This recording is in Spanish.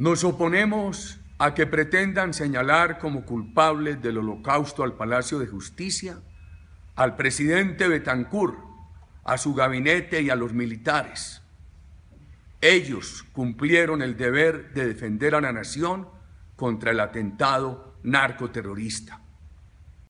Nos oponemos a que pretendan señalar como culpables del holocausto al Palacio de Justicia, al presidente Betancourt, a su gabinete y a los militares. Ellos cumplieron el deber de defender a la nación contra el atentado narcoterrorista.